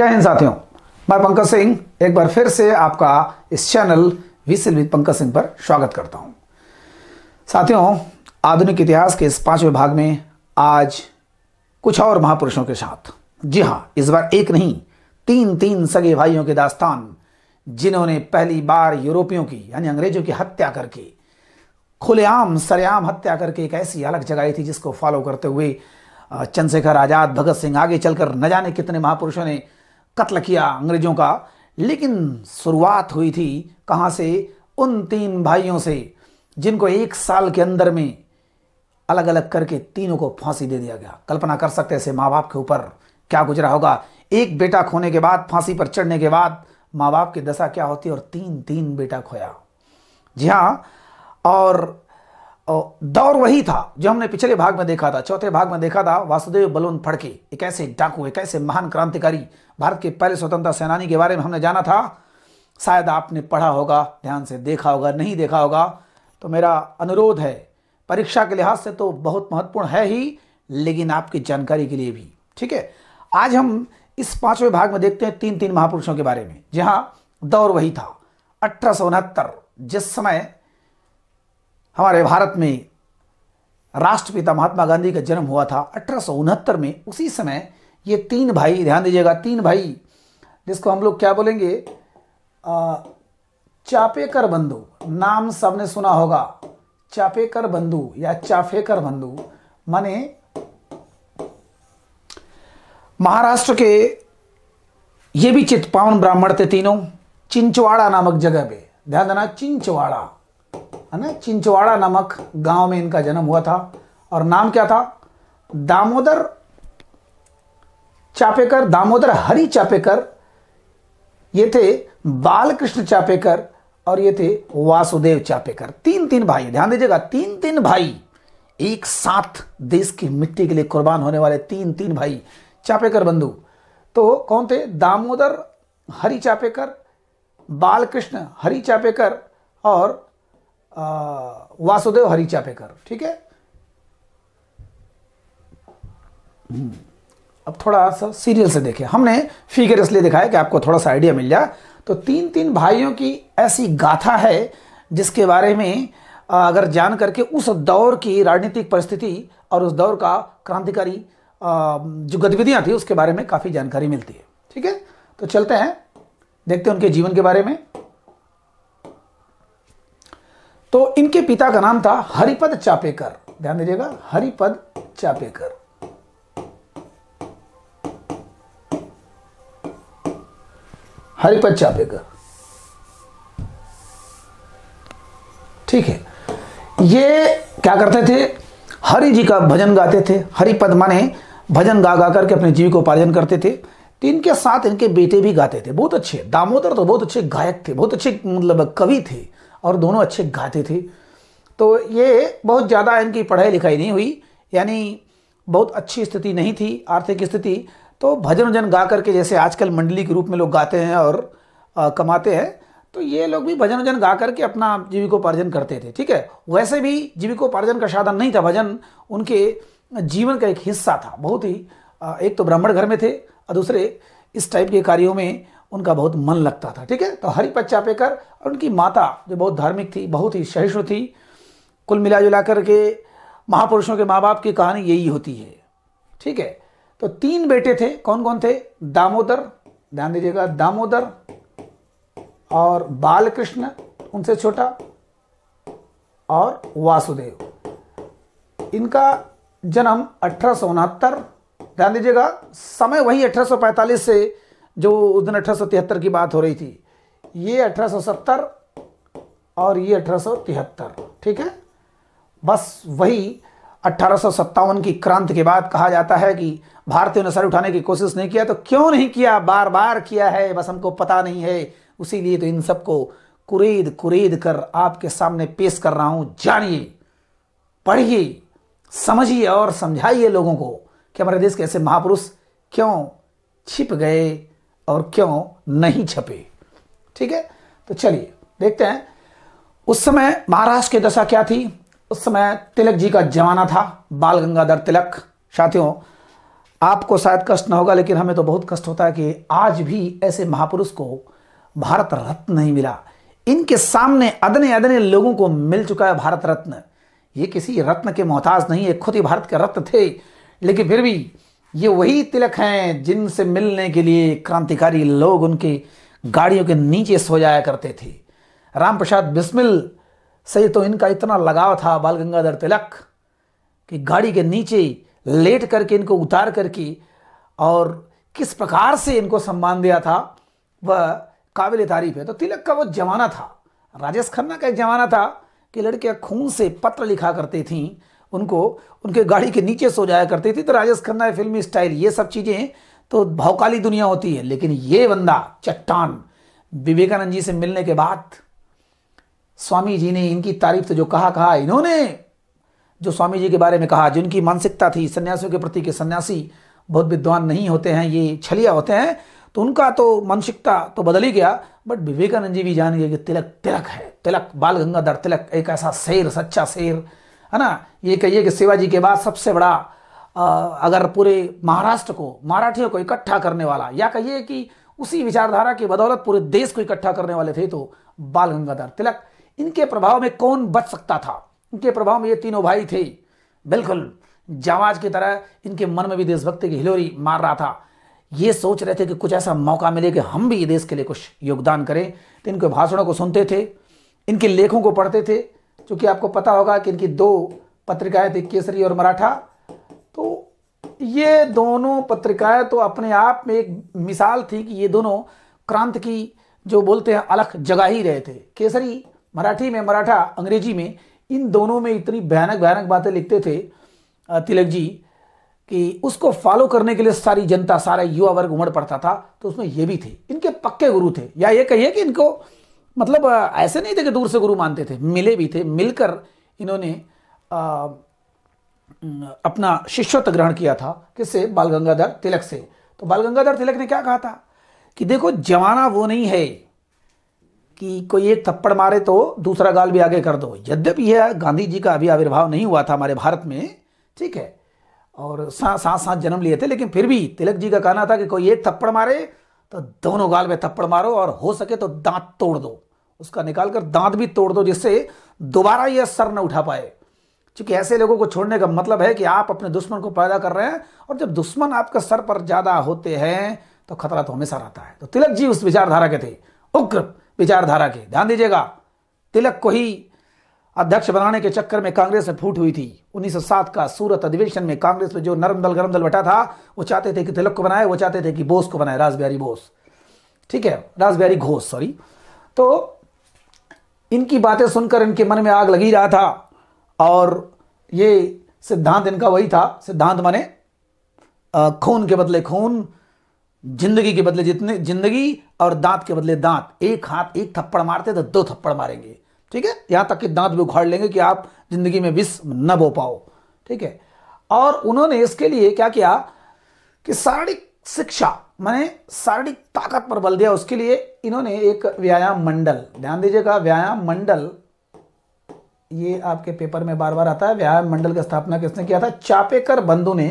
जय हिंद साथियों मैं पंकज सिंह एक बार फिर से आपका इस channel whistle with Pankaj Singh पर स्वागत करता हूं साथियों आधुनिक इतिहास के इस पांचवें भाग में आज कुछ और महापुरुषों के साथ जी हां इस बार एक नहीं तीन तीन सगे भाइयों के दास्तान जिन्होंने पहली बार यूरोपियों की यानी अंग्रेजों की हत्या करके खुलेआम सरेआम हत्या करके एक ऐसी अलग जगाई थी जिसको फॉलो करते हुए चंद्रशेखर आज़ाद भगत सिंह आगे चलकर न जाने कितने महापुरुषों ने कत्ल किया अंग्रेजों का लेकिन शुरुआत हुई थी कहाँ से उन तीन भाइयों से जिनको एक साल के अंदर में अलग अलग करके तीनों को फांसी दे दिया गया कल्पना कर सकते ऐसे माँ बाप के ऊपर क्या गुजरा होगा एक बेटा खोने के बाद फांसी पर चढ़ने के बाद माँ बाप की दशा क्या होती है और तीन तीन बेटा खोया जी हाँ और दौर वही था जो हमने पिछले भाग में देखा था चौथे भाग में देखा था वासुदेव बलून फड़के एक ऐसे डाकू एक ऐसे महान क्रांतिकारी भारत के पहले स्वतंत्रता सेनानी के बारे में हमने जाना था शायद आपने पढ़ा होगा ध्यान से देखा होगा नहीं देखा होगा तो मेरा अनुरोध है परीक्षा के लिहाज से तो बहुत महत्वपूर्ण है ही लेकिन आपकी जानकारी के लिए भी ठीक है आज हम इस पांचवें भाग में देखते हैं तीन तीन महापुरुषों के बारे में जहां दौर वही था अठारह जिस समय हमारे भारत में राष्ट्रपिता महात्मा गांधी का जन्म हुआ था अठारह में उसी समय ये तीन भाई ध्यान दीजिएगा तीन भाई जिसको हम लोग क्या बोलेंगे आ, चापेकर बंधु नाम सबने सुना होगा चापेकर बंधु या चाफेकर बंधु माने महाराष्ट्र के ये भी पावन ब्राह्मण थे तीनों चिंचवाड़ा नामक जगह पे ध्यान देना चिंचवाड़ा है ना चिंचवाड़ा नामक गांव में इनका जन्म हुआ था और नाम क्या था दामोदर चापेकर दामोदर हरि चापेकर ये थे बालकृष्ण चापेकर और ये थे वासुदेव चापेकर तीन तीन भाई ध्यान दीजिएगा तीन तीन भाई एक साथ देश की मिट्टी के लिए कुर्बान होने वाले तीन तीन भाई चापेकर बंधु तो कौन थे दामोदर हरि चापेकर बालकृष्ण हरि चापेकर और आ, वासुदेव हरि चापेकर ठीक है हम्म। अब थोड़ा सा सीरियल से देखें हमने फिगर इसलिए दिखाया कि आपको थोड़ा सा आइडिया मिल जाए तो तीन तीन भाइयों की ऐसी गाथा है जिसके बारे में अगर जान करके उस दौर की राजनीतिक परिस्थिति और उस दौर का क्रांतिकारी जो गतिविधियाँ थी उसके बारे में काफ़ी जानकारी मिलती है ठीक है तो चलते हैं देखते हैं उनके जीवन के बारे में तो इनके पिता का नाम था हरिपद चापेकर ध्यान दीजिएगा हरिपद चापेकर हरिपद चापेकर ठीक है ये क्या करते थे हरि जी का भजन गाते थे हरिपद माने भजन गा गा करके अपने जीविकोपार्जन करते थे तो इनके साथ इनके बेटे भी गाते थे बहुत अच्छे दामोदर तो बहुत अच्छे गायक थे बहुत अच्छे मतलब कवि थे और दोनों अच्छे गाते थे तो ये बहुत ज़्यादा इनकी पढ़ाई लिखाई नहीं हुई यानी बहुत अच्छी स्थिति नहीं थी आर्थिक स्थिति तो भजन वजन गा करके जैसे आजकल मंडली के रूप में लोग गाते हैं और आ, कमाते हैं तो ये लोग भी भजन वजन गा करके अपना जीविकोपार्जन करते थे ठीक है वैसे भी जीविकोपार्जन का साधन नहीं था भजन उनके जीवन का एक हिस्सा था बहुत ही एक तो ब्राह्मण घर में थे और दूसरे इस टाइप के कार्यों में उनका बहुत मन लगता था ठीक है तो हरिपत चापेकर और उनकी माता जो बहुत धार्मिक थी बहुत ही सहिष्णु थी कुल मिला जुला करके महापुरुषों के माँ बाप की कहानी यही होती है ठीक है तो तीन बेटे थे कौन कौन थे दामोदर ध्यान दीजिएगा दामोदर और बालकृष्ण उनसे छोटा और वासुदेव इनका जन्म अठारह ध्यान दीजिएगा समय वही 1845 से जो उस दिन अठारह की बात हो रही थी ये 1870 और ये अठारह ठीक है बस वही अठारह की क्रांति के बाद कहा जाता है कि भारतीयों ने सर उठाने की कोशिश नहीं किया तो क्यों नहीं किया बार बार किया है बस हमको पता नहीं है उसी लिए तो इन सबको कुरेद कुरेद कर आपके सामने पेश कर रहा हूं जानिए पढ़िए समझिए और समझाइए लोगों को कि हमारे देश के ऐसे महापुरुष क्यों छिप गए और क्यों नहीं छपे ठीक है तो चलिए देखते हैं उस समय महाराष्ट्र की दशा क्या थी उस समय तिलक जी का जमाना था बाल गंगाधर तिलक साथियों आपको शायद कष्ट ना होगा लेकिन हमें तो बहुत कष्ट होता है कि आज भी ऐसे महापुरुष को भारत रत्न नहीं मिला इनके सामने अदने अदने लोगों को मिल चुका है भारत रत्न ये किसी रत्न के मोहताज नहीं है खुद ही भारत के रत्न थे लेकिन फिर भी ये वही तिलक हैं जिनसे मिलने के लिए क्रांतिकारी लोग उनके गाड़ियों के नीचे सो जाया करते थे राम प्रसाद बिस्मिल से तो इनका इतना लगाव था बाल गंगाधर तिलक कि गाड़ी के नीचे लेट करके इनको उतार करके और किस प्रकार से इनको सम्मान दिया था वह काबिल तारीफ है तो तिलक का वो जमाना था राजेश खन्ना का एक जमाना था कि लड़कियाँ खून से पत्र लिखा करती थीं उनको उनके गाड़ी के नीचे सो जाया करती थी तो राजेश खन्ना फिल्मी स्टाइल ये सब चीज़ें तो भौकाली दुनिया होती है लेकिन ये बंदा चट्टान विवेकानंद जी से मिलने के बाद स्वामी जी ने इनकी तारीफ तो जो कहा कहा इन्होंने जो स्वामी जी के बारे में कहा जिनकी मानसिकता थी सन्यासियों के प्रति के सन्यासी बहुत विद्वान नहीं होते हैं ये छलिया होते हैं तो उनका तो मानसिकता तो बदल ही गया बट विवेकानंद जी भी जान गए कि तिलक तिलक है तिलक बाल गंगाधर तिलक एक ऐसा शेर सच्चा शेर है ना ये कहिए कि शिवाजी के बाद सबसे बड़ा आ, अगर पूरे महाराष्ट्र को मराठियों को इकट्ठा करने वाला या कहिए कि उसी विचारधारा की बदौलत पूरे देश को इकट्ठा करने वाले थे तो बाल गंगाधर तिलक इनके प्रभाव में कौन बच सकता था इनके प्रभाव में ये तीनों भाई थे बिल्कुल जावाज की तरह इनके मन में भी देशभक्ति की हिलोरी मार रहा था ये सोच रहे थे कि कुछ ऐसा मौका मिले कि हम भी देश के लिए कुछ योगदान करें तो इनके भाषणों को सुनते थे इनके लेखों को पढ़ते थे क्योंकि आपको पता होगा कि इनकी दो पत्रिकाएं थी केसरी और मराठा तो ये दोनों पत्रिकाएं तो अपने आप में एक मिसाल थी कि ये दोनों क्रांत की जो बोलते हैं अलग जगह ही रहे थे केसरी मराठी में मराठा अंग्रेजी में इन दोनों में इतनी भयानक भयानक बातें लिखते थे तिलक जी कि उसको फॉलो करने के लिए सारी जनता सारा युवा वर्ग उमड़ पड़ता था तो उसमें ये भी थे इनके पक्के गुरु थे या ये कहिए कि इनको मतलब ऐसे नहीं थे कि दूर से गुरु मानते थे मिले भी थे मिलकर इन्होंने आ, अपना शिष्यत्व ग्रहण किया था किससे बाल गंगाधर तिलक से तो बाल गंगाधर तिलक ने क्या कहा था कि देखो जमाना वो नहीं है कि कोई एक थप्पड़ मारे तो दूसरा गाल भी आगे कर दो यद्यपि यह गांधी जी का अभी आविर्भाव नहीं हुआ था हमारे भारत में ठीक है और साथ साथ जन्म लिए थे लेकिन फिर भी तिलक जी का कहना था कि कोई एक थप्पड़ मारे तो दोनों गाल में थप्पड़ मारो और हो सके तो दांत तोड़ दो उसका निकाल कर दांत भी तोड़ दो जिससे दोबारा यह सर न उठा पाए क्योंकि ऐसे लोगों को छोड़ने का मतलब है कि आप अपने दुश्मन को पैदा कर रहे हैं और जब दुश्मन आपके सर पर ज़्यादा होते हैं तो खतरा तो हमेशा रहता है तो तिलक जी उस विचारधारा के थे उग्र विचारधारा के ध्यान दीजिएगा तिलक को ही अध्यक्ष बनाने के चक्कर में कांग्रेस में फूट हुई थी 1907 का सूरत अधिवेशन में कांग्रेस में जो नरम दल गरम दल बैठा था वो चाहते थे कि तिलक को बनाए वो चाहते थे कि बोस को बनाए राजबिहारी बोस ठीक है राजबिहारी घोष सॉरी तो इनकी बातें सुनकर इनके मन में आग लगी रहा था और ये सिद्धांत इनका वही था सिद्धांत माने खून के बदले खून जिंदगी के बदले जितने जिंदगी और दांत के बदले दांत एक हाथ एक थप्पड़ मारते तो दो थप्पड़ मारेंगे ठीक है यहां तक कि दांत भी उखाड़ लेंगे कि आप जिंदगी में विष न बो पाओ ठीक है और उन्होंने इसके लिए क्या किया कि शारीरिक शिक्षा मैंने शारीरिक ताकत पर बल दिया उसके लिए इन्होंने एक व्यायाम मंडल ध्यान दीजिएगा व्यायाम मंडल ये आपके पेपर में बार बार आता है व्यायाम मंडल की स्थापना किसने किया था चापेकर बंधु ने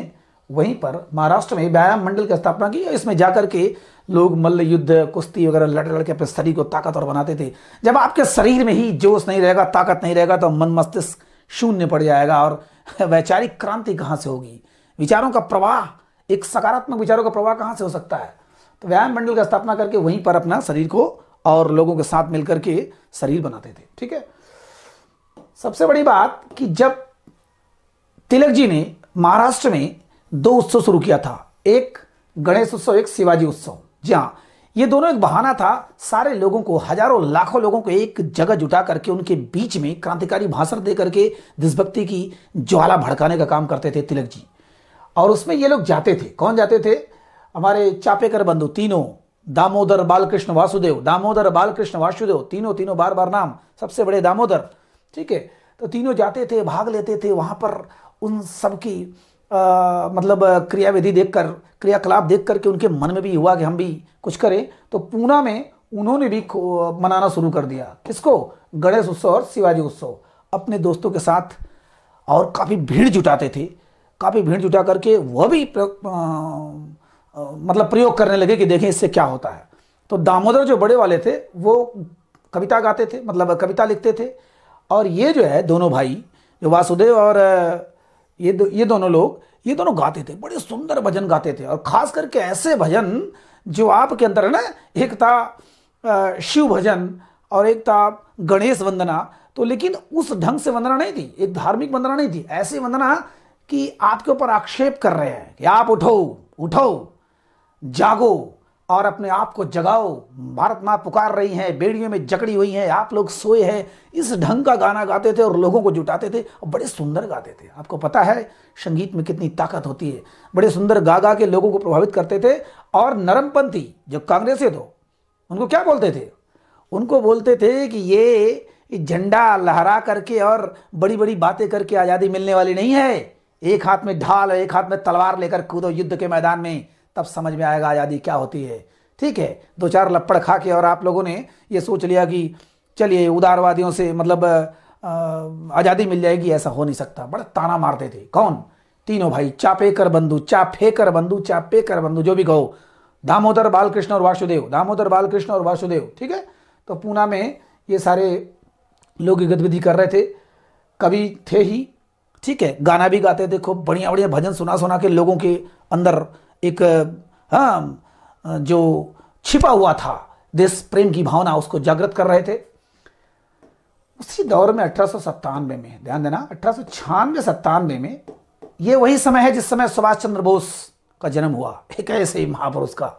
वहीं पर महाराष्ट्र में व्यायाम मंडल की स्थापना की इसमें जाकर के लोग मल्ल युद्ध कुश्ती वगैरह लड़ लड़के अपने शरीर को ताकतवर बनाते थे जब आपके शरीर में ही जोश नहीं रहेगा ताकत नहीं रहेगा तो मन मस्तिष्क शून्य पड़ जाएगा और वैचारिक क्रांति कहाँ से होगी विचारों का प्रवाह एक सकारात्मक विचारों का प्रवाह कहाँ से हो सकता है तो व्यायाम मंडल का स्थापना करके वहीं पर अपना शरीर को और लोगों के साथ मिलकर के शरीर बनाते थे ठीक है सबसे बड़ी बात कि जब तिलक जी ने महाराष्ट्र में दो उत्सव शुरू किया था एक गणेश उत्सव एक शिवाजी उत्सव जी हाँ ये दोनों एक बहाना था सारे लोगों को हजारों लाखों लोगों को एक जगह जुटा करके उनके बीच में क्रांतिकारी भाषण दे करके देशभक्ति की ज्वाला भड़काने का काम करते थे तिलक जी और उसमें ये लोग जाते थे कौन जाते थे हमारे चापेकर बंधु तीनों दामोदर बालकृष्ण वासुदेव दामोदर बालकृष्ण वासुदेव तीनों तीनों बार बार नाम सबसे बड़े दामोदर ठीक है तो तीनों जाते थे भाग लेते थे वहां पर उन सबकी आ, मतलब क्रियाविधि देखकर क्रियाकलाप देख करके उनके मन में भी हुआ कि हम भी कुछ करें तो पूना में उन्होंने भी मनाना शुरू कर दिया किसको गणेश उत्सव और शिवाजी उत्सव अपने दोस्तों के साथ और काफ़ी भीड़ जुटाते थे काफ़ी भीड़ जुटा करके वह भी प्र, आ, आ, मतलब प्रयोग करने लगे कि देखें इससे क्या होता है तो दामोदर जो बड़े वाले थे वो कविता गाते थे मतलब कविता लिखते थे और ये जो है दोनों भाई जो वासुदेव और ये दो ये दोनों लोग ये दोनों गाते थे बड़े सुंदर भजन गाते थे और खास करके ऐसे भजन जो आपके अंदर है ना एक था शिव भजन और एक था गणेश वंदना तो लेकिन उस ढंग से वंदना नहीं थी एक धार्मिक वंदना नहीं थी ऐसी वंदना कि आपके ऊपर आक्षेप कर रहे हैं कि आप उठो उठो जागो और अपने आप को जगाओ भारत माँ पुकार रही हैं बेड़ियों में जकड़ी हुई हैं आप लोग सोए हैं इस ढंग का गाना गाते थे और लोगों को जुटाते थे और बड़े सुंदर गाते थे आपको पता है संगीत में कितनी ताकत होती है बड़े सुंदर गा गा के लोगों को प्रभावित करते थे और नरमपंथी जो कांग्रेस थे तो, उनको क्या बोलते थे उनको बोलते थे कि ये झंडा लहरा करके और बड़ी बड़ी बातें करके आज़ादी मिलने वाली नहीं है एक हाथ में ढाल और एक हाथ में तलवार लेकर कूदो युद्ध के मैदान में तब समझ में आएगा आज़ादी क्या होती है ठीक है दो चार लपड़ खा के और आप लोगों ने ये सोच लिया कि चलिए उदारवादियों से मतलब आज़ादी मिल जाएगी ऐसा हो नहीं सकता बड़ा ताना मारते थे कौन तीनों भाई चापे कर बंधु चापे कर बंधु चापे कर बंधु जो भी कहो दामोदर बालकृष्ण और वासुदेव दामोदर बालकृष्ण और वासुदेव ठीक है तो पूना में ये सारे लोग गतिविधि कर रहे थे कवि थे ही ठीक है गाना भी गाते थे खूब बढ़िया बढ़िया भजन सुना सुना के लोगों के अंदर एक हाँ जो छिपा हुआ था देश प्रेम की भावना उसको जागृत कर रहे थे उसी दौर में अठारह में ध्यान देना अठारह सौ सत्तानवे में यह वही समय है जिस समय सुभाष चंद्र बोस का जन्म हुआ एक ऐसे ही महापुरुष का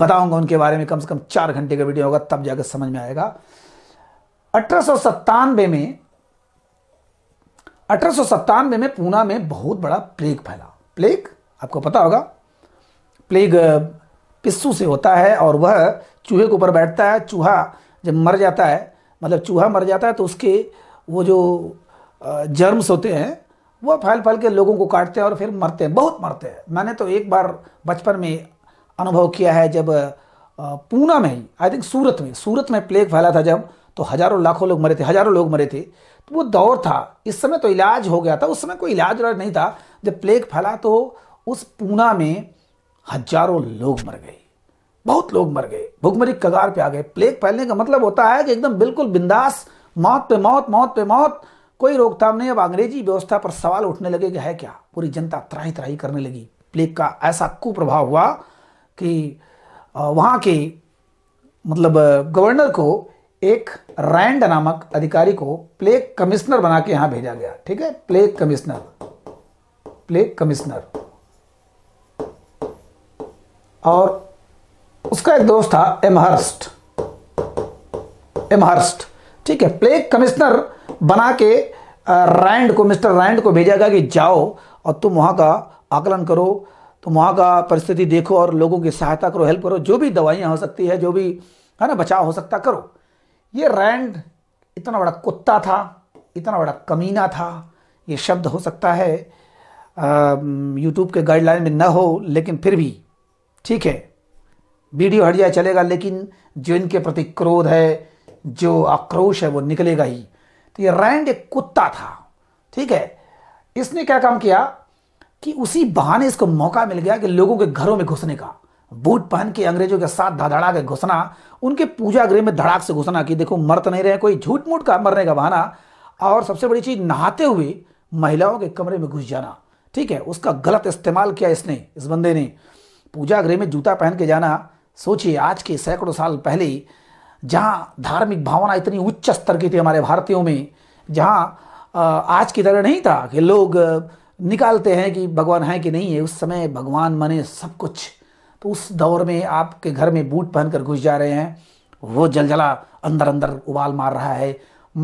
बताऊंगा उनके बारे में कम से कम चार घंटे का वीडियो होगा तब जाकर समझ में आएगा अठारह में अठारह में पूना में बहुत बड़ा प्लेग फैला प्लेग आपको पता होगा प्लेग पिस्सू से होता है और वह चूहे के ऊपर बैठता है चूहा जब मर जाता है मतलब चूहा मर जाता है तो उसके वो जो जर्म्स होते हैं वह फैल फैल के लोगों को काटते हैं और फिर मरते हैं बहुत मरते हैं मैंने तो एक बार बचपन में अनुभव किया है जब पूना में ही आई थिंक सूरत में सूरत में प्लेग फैला था जब तो हज़ारों लाखों लोग मरे थे हज़ारों लोग मरे थे तो वो दौर था इस समय तो इलाज हो गया था उस समय कोई इलाज नहीं था जब प्लेग फैला तो उस पूना में हजारों लोग मर गए बहुत लोग मर गए भुखमरी कगार पे आ गए प्लेग फैलने का मतलब होता है कि एकदम बिल्कुल बिंदास मौत पे मौत मौत पे मौत कोई रोकथाम नहीं अब अंग्रेजी व्यवस्था पर सवाल उठने लगे कि है क्या पूरी जनता त्राही त्राही करने लगी प्लेग का ऐसा कुप्रभाव हुआ कि वहां के मतलब गवर्नर को एक रैंड नामक अधिकारी को प्लेग कमिश्नर बना के यहां भेजा गया ठीक है प्लेग कमिश्नर प्लेग कमिश्नर और उसका एक दोस्त था एमहर्स्ट एमहर्स्ट ठीक है प्ले कमिश्नर बना के रैंड को मिस्टर रैंड को भेजा गया कि जाओ और तुम वहाँ का आकलन करो तुम वहाँ का परिस्थिति देखो और लोगों की सहायता करो हेल्प करो जो भी दवाइयाँ हो सकती है जो भी है ना बचाव हो सकता करो ये रैंड इतना बड़ा कुत्ता था इतना बड़ा कमीना था ये शब्द हो सकता है यूट्यूब के गाइडलाइन में न हो लेकिन फिर भी ठीक है वीडियो हट जाए चलेगा लेकिन जो इनके प्रति क्रोध है जो आक्रोश है वो निकलेगा ही तो ये रैंड एक कुत्ता था ठीक है इसने क्या काम किया कि उसी बहाने इसको मौका मिल गया कि लोगों के घरों में घुसने का बूट पहन के अंग्रेजों के साथ धड़ाड़ा के घुसना उनके पूजा गृह में धड़ाक से घुसना कि देखो मर तो नहीं रहे कोई झूठ मूठ का मरने का बहाना और सबसे बड़ी चीज़ नहाते हुए महिलाओं के कमरे में घुस जाना ठीक है उसका गलत इस्तेमाल किया इसने इस बंदे ने पूजा गृह में जूता पहन के जाना सोचिए आज के सैकड़ों साल पहले जहाँ धार्मिक भावना इतनी उच्च स्तर की थी हमारे भारतीयों में जहाँ आज की तरह नहीं था कि लोग निकालते हैं कि भगवान है कि नहीं है उस समय भगवान माने सब कुछ तो उस दौर में आपके घर में बूट पहनकर घुस जा रहे हैं वो जलजला अंदर अंदर उबाल मार रहा है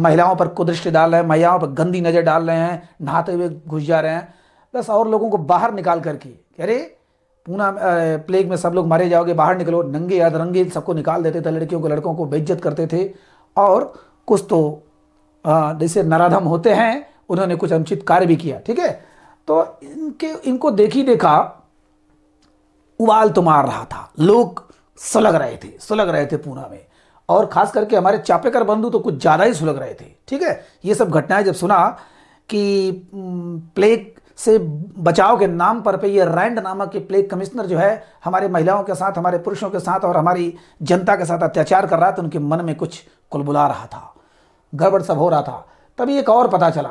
महिलाओं पर कुदृष्टि डाल रहे हैं महिलाओं पर गंदी नज़र डाल रहे हैं नहाते हुए घुस जा रहे हैं बस और लोगों को बाहर निकाल करके अरे पूना प्लेग में सब लोग मारे जाओगे बाहर निकलो नंगे या रंगे सबको निकाल देते थे लड़कियों को लड़कों को बेइज्जत करते थे और कुछ तो जैसे नराधम होते हैं उन्होंने कुछ अनुचित कार्य भी किया ठीक है तो इनके इनको देखी देखा उबाल तो मार रहा था लोग सुलग रहे थे सुलग रहे थे पूना में और खास करके हमारे चापेकर बंधु तो कुछ ज़्यादा ही सुलग रहे थे ठीक है ये सब घटनाएं जब सुना कि प्लेग से बचाव के नाम पर पे ये रैंड नामक के प्लेग कमिश्नर जो है हमारे महिलाओं के साथ हमारे पुरुषों के साथ और हमारी जनता के साथ अत्याचार कर रहा था तो उनके मन में कुछ कुलबुला रहा था गड़बड़ सब हो रहा था तभी एक और पता चला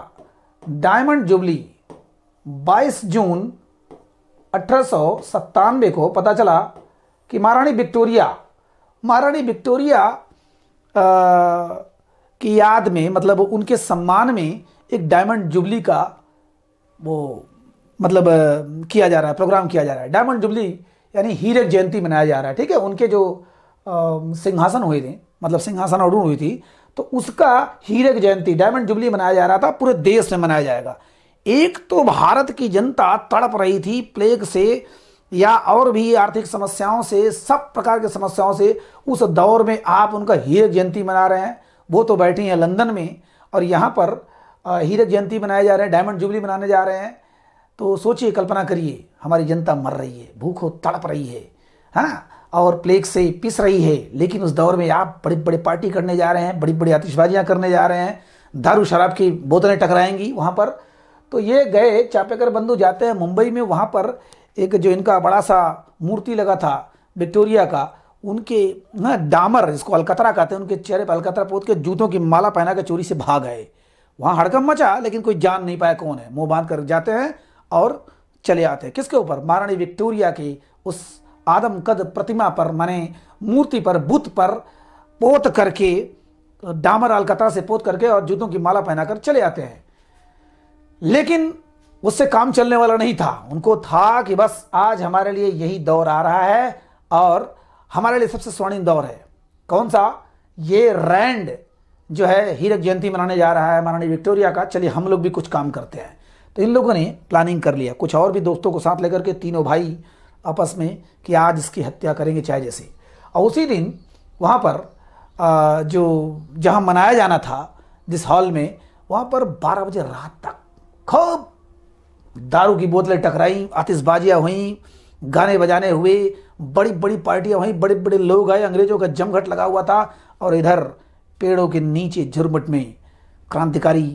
डायमंड जुबली 22 जून अठारह को पता चला कि महारानी विक्टोरिया महारानी विक्टोरिया की याद में मतलब उनके सम्मान में एक डायमंड जुबली का वो मतलब किया जा रहा है प्रोग्राम किया जा रहा है डायमंड जुबली यानी हीरक जयंती मनाया जा रहा है ठीक है उनके जो सिंहासन हुए थे मतलब सिंहासन अरुण हुई थी तो उसका हीरक जयंती डायमंड जुबली मनाया जा रहा था पूरे देश में मनाया जाएगा एक तो भारत की जनता तड़प रही थी प्लेग से या और भी आर्थिक समस्याओं से सब प्रकार की समस्याओं से उस दौर में आप उनका हीरक जयंती मना रहे हैं वो तो बैठी हैं लंदन में और यहाँ पर हीरक जयंती मनाए जा रहे हैं डायमंड जुबली मनाने जा रहे हैं तो सोचिए कल्पना करिए हमारी जनता मर रही है भूखों तड़प रही है हाँ और प्लेग से पिस रही है लेकिन उस दौर में आप बड़े बड़े पार्टी करने जा रहे हैं बड़ी बड़ी आतिशबाजियाँ करने जा रहे हैं दारू शराब की बोतलें टकराएंगी वहाँ पर तो ये गए चापेकर बंधु जाते हैं मुंबई में वहाँ पर एक जो इनका बड़ा सा मूर्ति लगा था विक्टोरिया का उनके ना डामर जिसको अलकतरा कहते हैं उनके चेहरे पर अलकतरा पोत के जूतों की माला पहना के चोरी से भाग आए वहां हड़कम मचा लेकिन कोई जान नहीं पाया कौन है मुंह बांध कर जाते हैं और चले आते हैं किसके ऊपर महारानी विक्टोरिया की उस आदम कद प्रतिमा पर माने मूर्ति पर बुत पर पोत करके डामर अलकतरा से पोत करके और जूतों की माला पहनाकर चले आते हैं लेकिन उससे काम चलने वाला नहीं था उनको था कि बस आज हमारे लिए यही दौर आ रहा है और हमारे लिए सबसे स्वर्णिम दौर है कौन सा ये रैंड जो है हीरक जयंती मनाने जा रहा है महारानी विक्टोरिया का चलिए हम लोग भी कुछ काम करते हैं तो इन लोगों ने प्लानिंग कर लिया कुछ और भी दोस्तों को साथ लेकर के तीनों भाई आपस में कि आज इसकी हत्या करेंगे चाय जैसी और उसी दिन वहाँ पर जो जहाँ मनाया जाना था जिस हॉल में वहाँ पर 12 बजे रात तक खूब दारू की बोतलें टकराई आतिशबाजियाँ हुई गाने बजाने हुए बड़ी बड़ी पार्टियाँ हुई बड़े बड़े लोग आए अंग्रेज़ों का जमघट लगा हुआ था और इधर पेड़ों के नीचे झुरमट में क्रांतिकारी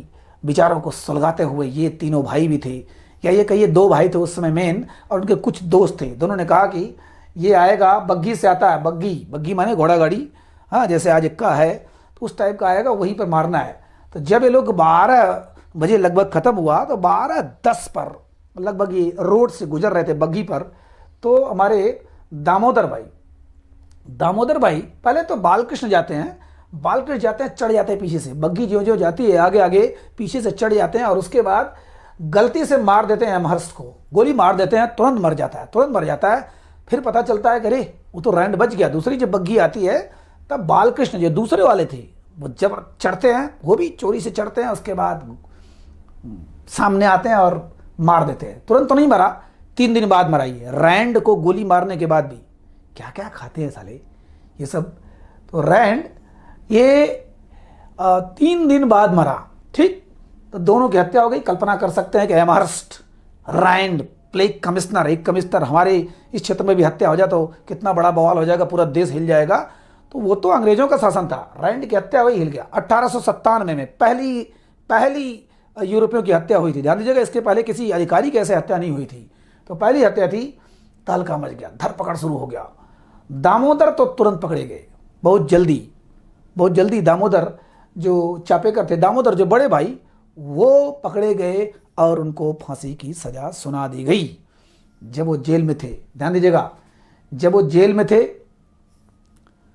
विचारों को सुलगाते हुए ये तीनों भाई भी थे या ये कहिए दो भाई थे उस समय मेन और उनके कुछ दोस्त थे दोनों ने कहा कि ये आएगा बग्घी से आता है बग्घी बग्घी माने घोड़ा गाड़ी हाँ जैसे आज इक्का है तो उस टाइप का आएगा वहीं पर मारना है तो जब ये लोग बारह बजे लगभग ख़त्म हुआ तो बारह दस पर लगभग ये रोड से गुजर रहे थे बग्घी पर तो हमारे दामोदर भाई दामोदर भाई पहले तो बालकृष्ण जाते हैं बालकृष्ण जाते हैं चढ़ जाते हैं पीछे से बग्घी जो जो जाती है आगे आगे पीछे से चढ़ जाते हैं और उसके बाद गलती से मार देते हैं अमहर्ष को गोली मार देते हैं तुरंत मर जाता है तुरंत मर जाता है फिर पता चलता है कि अरे वो तो रैंड बच गया दूसरी जब बग्घी आती है तब बालकृष्ण जो दूसरे वाले थे वो जब चढ़ते हैं वो भी चोरी से चढ़ते हैं उसके बाद सामने आते हैं और मार देते हैं तुरंत तो नहीं मरा तीन दिन बाद मरा ये रैंड को गोली मारने के बाद भी क्या क्या खाते हैं साले ये सब तो रैंड ये तीन दिन बाद मरा ठीक तो दोनों की हत्या हो गई कल्पना कर सकते हैं कि एमहर्स्ट राइंड प्लेग कमिश्नर एक कमिश्नर हमारे इस क्षेत्र में भी हत्या हो जाए तो कितना बड़ा बवाल हो जाएगा पूरा देश हिल जाएगा तो वो तो अंग्रेजों का शासन था राइंड की हत्या हुई हिल गया अट्ठारह में, में पहली पहली यूरोपियों की हत्या हुई थी ध्यान दीजिएगा इसके पहले किसी अधिकारी की ऐसे हत्या नहीं हुई थी तो पहली हत्या थी तालका मच गया धरपकड़ शुरू हो गया दामोदर तो तुरंत पकड़े गए बहुत जल्दी बहुत जल्दी दामोदर जो चापे करते दामोदर जो बड़े भाई वो पकड़े गए और उनको फांसी की सज़ा सुना दी गई जब वो जेल में थे ध्यान दीजिएगा जब वो जेल में थे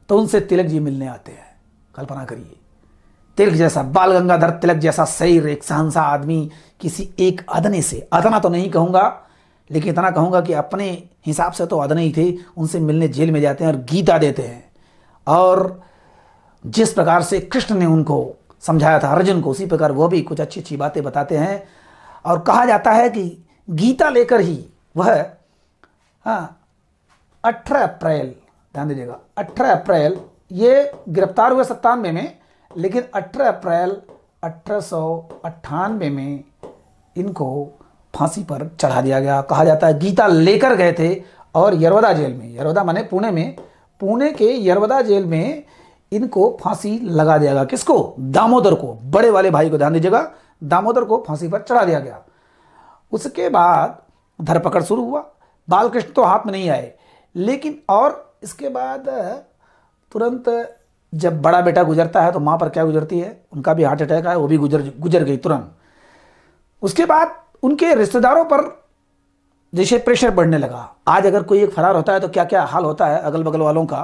तो उनसे तिलक जी मिलने आते हैं कल्पना करिए तिलक जैसा बाल गंगाधर तिलक जैसा शरीर एक सहनसा आदमी किसी एक अदने से अदना तो नहीं कहूँगा लेकिन इतना कहूँगा कि अपने हिसाब से तो अदने ही थे उनसे मिलने जेल में जाते हैं और गीता देते हैं और जिस प्रकार से कृष्ण ने उनको समझाया था अर्जुन को उसी प्रकार वह भी कुछ अच्छी अच्छी बातें बताते हैं और कहा जाता है कि गीता लेकर ही वह हाँ अठारह अप्रैल ध्यान दीजिएगा अठारह अप्रैल ये गिरफ्तार हुए सत्तानवे में लेकिन अठारह अप्रैल अठारह में इनको फांसी पर चढ़ा दिया गया कहा जाता है गीता लेकर गए थे और यरवदा जेल में यरवदा माने पुणे में पुणे के यरवदा जेल में इनको फांसी लगा दिया गया किसको दामोदर को बड़े वाले भाई को ध्यान दीजिएगा दामोदर को फांसी पर चढ़ा दिया गया उसके बाद धरपकड़ शुरू हुआ बालकृष्ण तो हाथ में नहीं आए लेकिन और इसके बाद तुरंत जब बड़ा बेटा गुजरता है तो माँ पर क्या गुजरती है उनका भी हार्ट अटैक आया वो भी गुजर गुजर गई तुरंत उसके बाद उनके रिश्तेदारों पर जैसे प्रेशर बढ़ने लगा आज अगर कोई एक फरार होता है तो क्या क्या हाल होता है अगल बगल वालों का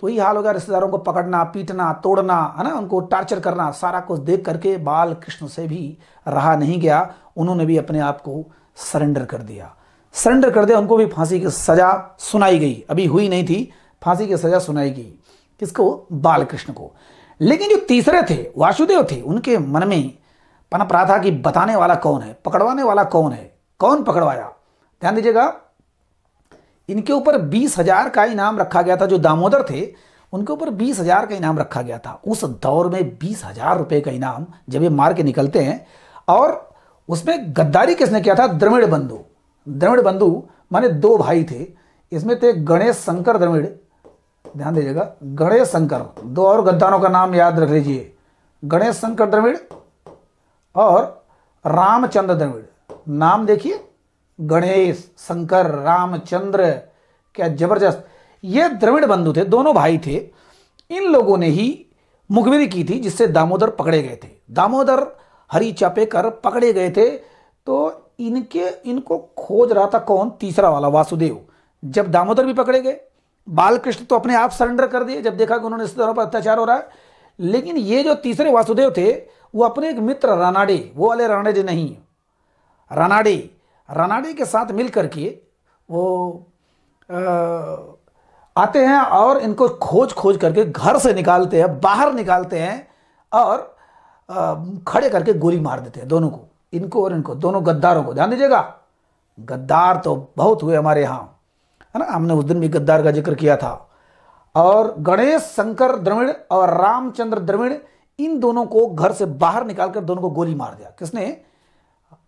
तो यही हाल गया रिश्तेदारों को पकड़ना पीटना तोड़ना है ना उनको टार्चर करना सारा कुछ देख करके बाल कृष्ण से भी रहा नहीं गया उन्होंने भी अपने आप को सरेंडर कर दिया सरेंडर कर दिया उनको भी फांसी की सज़ा सुनाई गई अभी हुई नहीं थी फांसी की सज़ा सुनाई गई किसको बाल कृष्ण को लेकिन जो तीसरे थे वासुदेव थे उनके मन में पनप रहा था कि बताने वाला कौन है पकड़वाने वाला कौन है कौन पकड़वाया ध्यान दीजिएगा इनके ऊपर बीस हजार का इनाम रखा गया था जो दामोदर थे उनके ऊपर बीस हजार का इनाम रखा गया था उस दौर में बीस हजार रुपये का इनाम जब ये मार के निकलते हैं और उसमें गद्दारी किसने किया था द्रविड़ बंधु द्रविड़ बंधु माने दो भाई थे इसमें थे गणेश शंकर द्रविड़ ध्यान दीजिएगा गणेश शंकर दो और गद्दारों का नाम याद रख लीजिए गणेश शंकर द्रविड़ और रामचंद्र द्रविड़ नाम देखिए गणेश शंकर रामचंद्र क्या जबरदस्त ये द्रविड़ बंधु थे दोनों भाई थे इन लोगों ने ही मुखबिरी की थी जिससे दामोदर पकड़े गए थे दामोदर हरी कर पकड़े गए थे तो इनके इनको खोज रहा था कौन तीसरा वाला वासुदेव जब दामोदर भी पकड़े गए बालकृष्ण तो अपने आप सरेंडर कर दिए जब देखा कि उन्होंने इस पर अत्याचार हो रहा है लेकिन ये जो तीसरे वासुदेव थे वो अपने एक मित्र रानाडे वो वाले रानाडे नहीं रानाडे रनाडे के साथ मिल कर के वो आ, आते हैं और इनको खोज खोज करके घर से निकालते हैं बाहर निकालते हैं और आ, खड़े करके गोली मार देते हैं दोनों को इनको और इनको दोनों गद्दारों को ध्यान दीजिएगा गद्दार तो बहुत हुए हमारे यहाँ है ना हमने उस दिन भी गद्दार का जिक्र किया था और गणेश शंकर द्रविड़ और रामचंद्र द्रविड़ इन दोनों को घर से बाहर निकालकर दोनों को गोली मार दिया किसने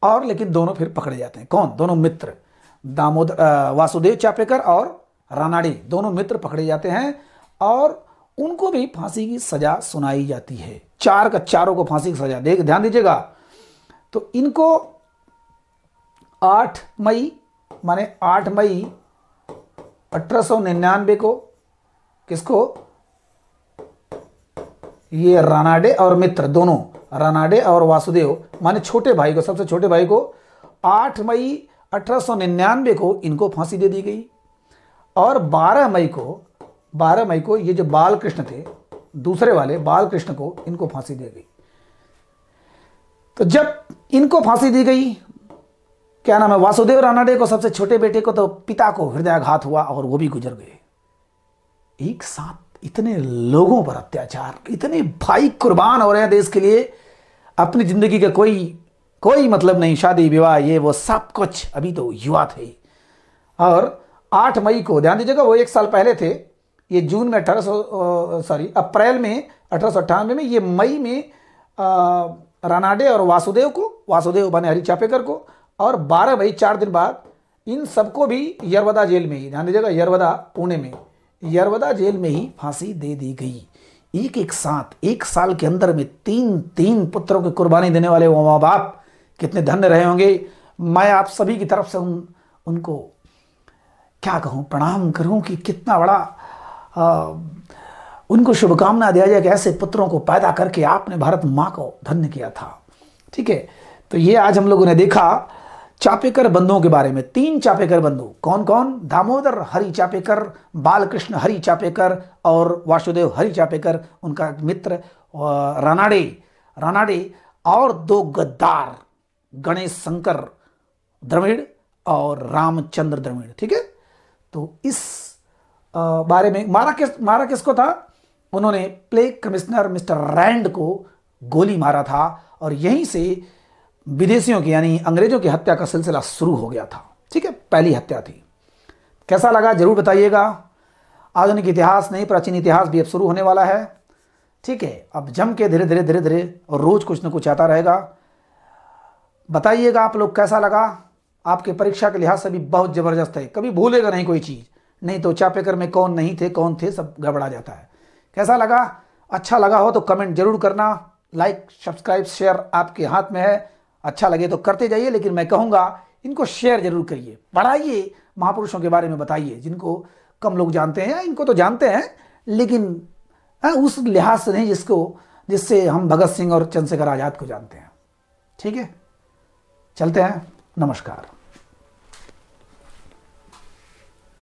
और लेकिन दोनों फिर पकड़े जाते हैं कौन दोनों मित्र दामोदर वासुदेव चापेकर और रानाडी दोनों मित्र पकड़े जाते हैं और उनको भी फांसी की सजा सुनाई जाती है चार का चारों को फांसी की सजा देख ध्यान दीजिएगा तो इनको आठ मई माने आठ मई अठारह को किसको ये रानाडे और मित्र दोनों रानाडे और वासुदेव माने छोटे भाई को सबसे छोटे भाई को 8 मई अठारह को इनको फांसी दे दी गई और 12 मई को 12 मई को ये जो बाल कृष्ण थे दूसरे वाले बाल कृष्ण को इनको फांसी दी गई तो जब इनको फांसी दी गई क्या नाम है वासुदेव रानाडे को सबसे छोटे बेटे को तो पिता को हृदयाघात हुआ और वो भी गुजर गए एक साथ इतने लोगों पर अत्याचार इतने भाई कुर्बान हो रहे हैं देश के लिए अपनी ज़िंदगी का कोई कोई मतलब नहीं शादी विवाह ये वो सब कुछ अभी तो युवा थे और आठ मई को ध्यान दीजिएगा वो एक साल पहले थे ये जून में अठारह सॉरी अप्रैल में अठारह में ये मई में रानाडे और वासुदेव को वासुदेव बने हरी चापेकर को और बारह मई चार दिन बाद इन सबको भी यरवदा जेल में ही ध्यान दीजिएगा यरवदा पुणे में यरवदा जेल में ही फांसी दे दी गई एक एक साथ एक साल के अंदर में तीन तीन पुत्रों की कुर्बानी देने वाले वो माँ बाप कितने धन्य रहे होंगे मैं आप सभी की तरफ से उन उनको क्या कहूँ प्रणाम करूँ कि कितना बड़ा आ, उनको शुभकामना दिया जाए कि ऐसे पुत्रों को पैदा करके आपने भारत माँ को धन्य किया था ठीक है तो ये आज हम लोगों ने देखा चापेकर बंदों के बारे में तीन चापेकर बंधु कौन कौन दामोदर हरि चापेकर बालकृष्ण हरि चापेकर और वासुदेव हरि चापेकर उनका मित्र रानाडे रानाडे और दो गद्दार गणेश शंकर द्रविड़ और रामचंद्र द्रविड़ ठीक है तो इस बारे में मारा किस मारा किसको था उन्होंने प्ले कमिश्नर मिस्टर रैंड को गोली मारा था और यहीं से विदेशियों की यानी अंग्रेजों की हत्या का सिलसिला शुरू हो गया था ठीक है पहली हत्या थी कैसा लगा जरूर बताइएगा आधुनिक इतिहास नहीं प्राचीन इतिहास भी अब शुरू होने वाला है ठीक है अब जम के धीरे धीरे धीरे धीरे और रोज़ कुछ ना कुछ आता रहेगा बताइएगा आप लोग कैसा लगा आपके परीक्षा के लिहाज से भी बहुत ज़बरदस्त है कभी भूलेगा नहीं कोई चीज़ नहीं तो चापेकर में कौन नहीं थे कौन थे सब गड़बड़ा जाता है कैसा लगा अच्छा लगा हो तो कमेंट जरूर करना लाइक सब्सक्राइब शेयर आपके हाथ में है अच्छा लगे तो करते जाइए लेकिन मैं कहूँगा इनको शेयर जरूर करिए पढ़ाइए महापुरुषों के बारे में बताइए जिनको कम लोग जानते हैं इनको तो जानते हैं लेकिन हाँ, उस लिहाज से नहीं जिसको जिससे हम भगत सिंह और चंद्रशेखर आज़ाद को जानते हैं ठीक है चलते हैं नमस्कार